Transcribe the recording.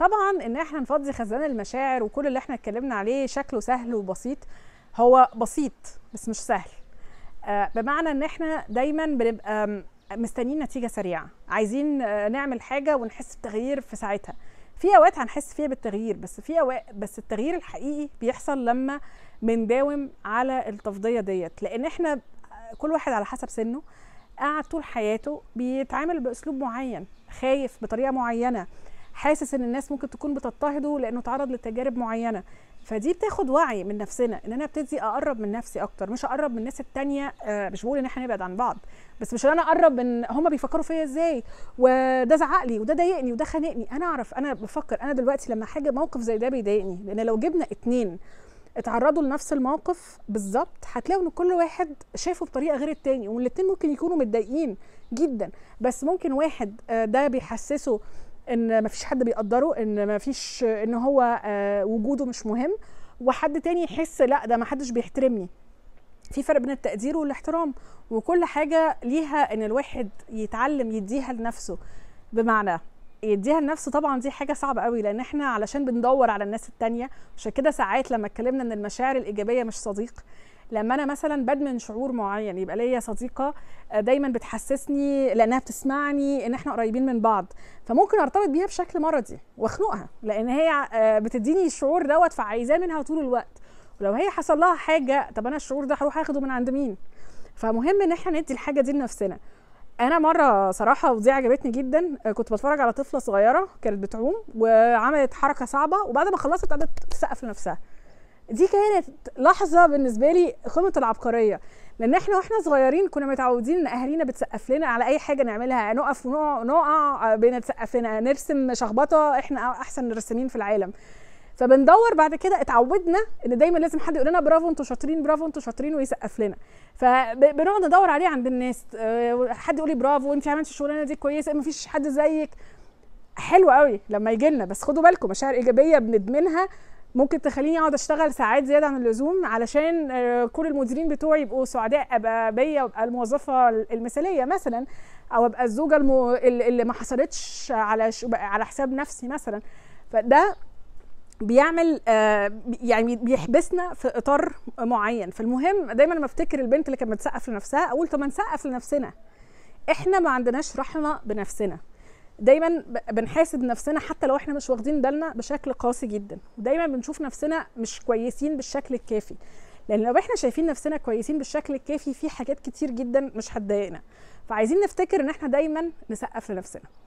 طبعا ان احنا نفضي خزان المشاعر وكل اللي احنا اتكلمنا عليه شكله سهل وبسيط هو بسيط بس مش سهل آه، بمعنى ان احنا دايما بنبقى مستنيين نتيجه سريعه عايزين آه، نعمل حاجه ونحس بتغيير في ساعتها في اوقات هنحس فيها بالتغيير بس في اوقات بس التغيير الحقيقي بيحصل لما بنداوم على التفضيه ديت لان احنا آه، كل واحد على حسب سنه قعد طول حياته بيتعامل باسلوب معين خايف بطريقه معينه حاسس ان الناس ممكن تكون بتضطهده لانه اتعرض لتجارب معينه فدي بتاخد وعي من نفسنا ان انا ابتدي اقرب من نفسي اكتر مش اقرب من الناس التانية آه، مش بقول ان احنا نبعد عن بعض بس مش ان انا اقرب من هما بيفكروا فيا ازاي وده زعق لي وده ضايقني وده خانقني انا اعرف انا بفكر انا دلوقتي لما حاجه موقف زي ده بيضايقني لان لو جبنا اتنين اتعرضوا لنفس الموقف بالظبط هتلاقوا ان كل واحد شافه بطريقه غير التاني والاتنين ممكن يكونوا متضايقين جدا بس ممكن واحد آه، ده بيحسسه ان ما فيش حد بيقدره ان ما فيش ان هو آه، وجوده مش مهم وحد تاني يحس لا ده ما حدش بيحترمني في فرق بين التقدير والاحترام وكل حاجه ليها ان الواحد يتعلم يديها لنفسه بمعنى يديها لنفسه طبعا دي حاجه صعبه قوي لان احنا علشان بندور على الناس التانية عشان كده ساعات لما اتكلمنا ان المشاعر الايجابيه مش صديق لما انا مثلا بدمن شعور معين يبقى ليا صديقه آه، دايما بتحسسني لانها بتسمعني ان احنا قريبين من بعض فممكن ارتبط بيها بشكل مرضي واخنقها لان هي آه، بتديني الشعور دوت فعايزاه منها طول الوقت ولو هي حصل لها حاجه طب انا الشعور ده هروح اخده من عند مين فمهم ان احنا ندي الحاجه دي لنفسنا انا مره صراحه ودي عجبتني جدا آه، كنت بتفرج على طفله صغيره كانت بتعوم وعملت حركه صعبه وبعد ما خلصت قعدت تسقف لنفسها دي كانت لحظه بالنسبه لي قمه العبقريه لان احنا واحنا صغيرين كنا متعودين ان اهالينا بتسقف لنا على اي حاجه نعملها نقف ونقع آه، بين تسقف لنا نرسم شخبطه احنا احسن الرسامين في العالم فبندور بعد كده اتعودنا ان دايما لازم حد يقول لنا برافو انتوا شاطرين برافو انتوا شاطرين ويسقف لنا فبنقعد ندور عليه عند الناس آه، حد يقول لي برافو انت عملتي الشغلانه دي كويسه مفيش حد زيك حلو قوي لما يجي لنا بس خدوا بالكم مشاعر ايجابيه بندمنها ممكن تخليني اقعد اشتغل ساعات زياده عن اللزوم علشان آه، كل المديرين بتوعي يبقوا سعداء ابقى بيا وابقى الموظفه المثاليه مثلا او ابقى الزوجه المو... اللي ما حصلتش على ش... على حساب نفسي مثلا فده بيعمل آه، يعني بيحبسنا في اطار معين فالمهم دايما لما افتكر البنت اللي كانت بتسقف لنفسها اقول طب ما نسقف لنفسنا احنا ما عندناش رحمه بنفسنا دايما بنحاسب نفسنا حتى لو احنا مش واخدين بالنا بشكل قاسي جدا ودايما بنشوف نفسنا مش كويسين بالشكل الكافي لان لو احنا شايفين نفسنا كويسين بالشكل الكافي في حاجات كتير جدا مش هتضايقنا فعايزين نفتكر ان احنا دايما نسقف لنفسنا